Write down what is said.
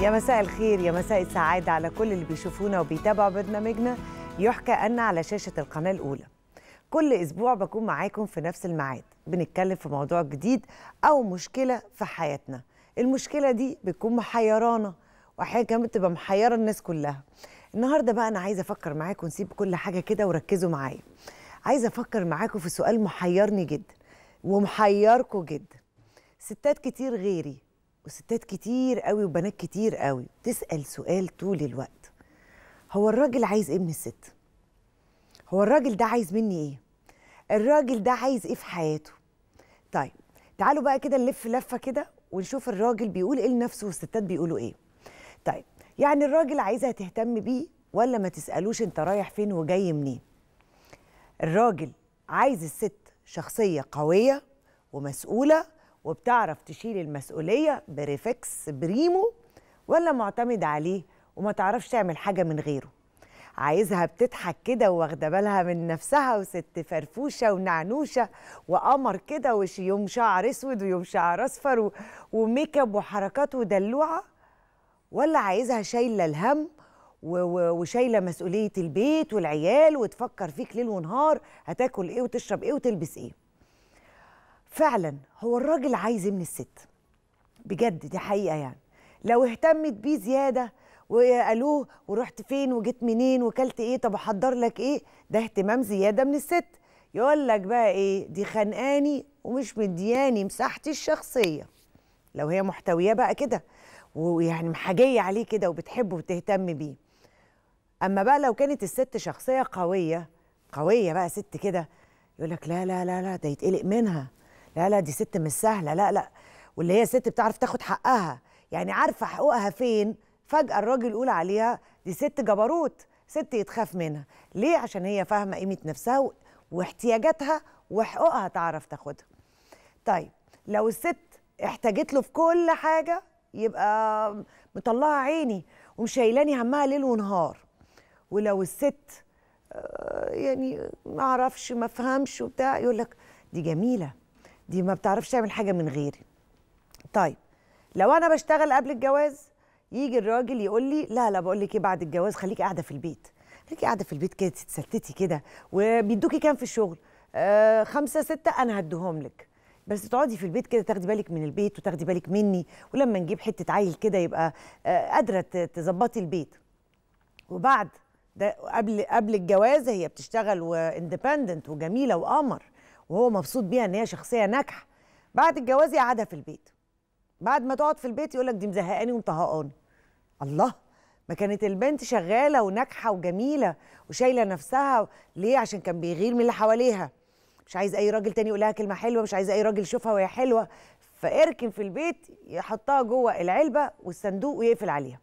يا مساء الخير يا مساء السعادة على كل اللي بيشوفونا وبيتابعوا برنامجنا يحكى أن على شاشة القناة الأولى كل أسبوع بكون معاكم في نفس الميعاد بنتكلم في موضوع جديد أو مشكلة في حياتنا المشكلة دي بتكون محيرانا وأحيانا كمان بتبقى محيرة الناس كلها النهاردة بقى أنا عايزة أفكر معاكم نسيب كل حاجة كده وركزوا معايا عايزة أفكر معاكم في سؤال محيرني جدا ومحيركم جدا ستات كتير غيري وستات كتير قوي وبنات كتير قوي تسال سؤال طول الوقت هو الراجل عايز ايه من الست هو الراجل ده عايز مني ايه الراجل ده عايز ايه في حياته طيب تعالوا بقى كده نلف لفه كده ونشوف الراجل بيقول ايه لنفسه والستات بيقولوا ايه طيب يعني الراجل عايزها تهتم بيه ولا ما تسالوش انت رايح فين وجاي منين الراجل عايز الست شخصيه قويه ومسؤوله وبتعرف تشيل المسؤولية بريفكس بريمو ولا معتمد عليه وما تعرفش تعمل حاجة من غيره عايزها بتضحك كده واخده بالها من نفسها وست فرفوشه ونعنوشه وقمر كده وش يوم شعر اسود ويوم شعر اصفر وميك اب وحركات ودلوعه ولا عايزها شايله الهم وشايله مسؤوليه البيت والعيال وتفكر فيك ليل ونهار هتاكل ايه وتشرب ايه وتلبس ايه فعلا هو الراجل عايز ايه من الست بجد دي حقيقه يعني لو اهتمت بيه زياده وقالوه ورحت فين وجيت منين وكلت ايه طب احضر لك ايه ده اهتمام زياده من الست يقول لك بقى ايه دي خانقاني ومش مدياني مساحتي الشخصيه لو هي محتويه بقى كده ويعني محاجيه عليه كده وبتحبه وبتهتم بيه اما بقى لو كانت الست شخصيه قويه قويه بقى ست كده يقول لك لا لا لا لا ده يتقلق منها لا لا دي ست مش سهله لا لا واللي هي ست بتعرف تاخد حقها يعني عارفه حقوقها فين فجاه الراجل يقول عليها دي ست جبروت ست يتخاف منها ليه عشان هي فاهمه قيمه نفسها واحتياجاتها وحقوقها تعرف تاخدها طيب لو الست احتاجت له في كل حاجه يبقى مطلعه عيني ومشايلاني همها ليل ونهار ولو الست آه، يعني ما اعرفش ما افهمش وبتاع يقول لك دي جميله دي ما بتعرفش تعمل حاجه من غيري طيب لو انا بشتغل قبل الجواز يجي الراجل يقول لي لا لا بقول لك ايه بعد الجواز خليكي قاعده في البيت خليكي إيه، قاعده في البيت كده تتستتي كده وبيدوكي كام في الشغل آه خمسه سته انا هديهم لك بس تقعدي في البيت كده تاخدي بالك من البيت وتاخدي بالك مني ولما نجيب حته عيل كده يبقى آه قادره تظبطي البيت وبعد ده قبل قبل الجواز هي بتشتغل واندبندنت وجميله وقمر وهو مبسوط بيها ان هي شخصيه ناجحه بعد الجواز يقعدها في البيت بعد ما تقعد في البيت يقول لك دي مزهقاني ومطهقاني الله ما كانت البنت شغاله وناجحه وجميله وشايله نفسها ليه عشان كان بيغير من اللي حواليها مش عايز اي راجل تاني يقولها كلمه حلوه مش عايز اي راجل يشوفها وهي حلوه فاركن في البيت يحطها جوه العلبه والصندوق ويقفل عليها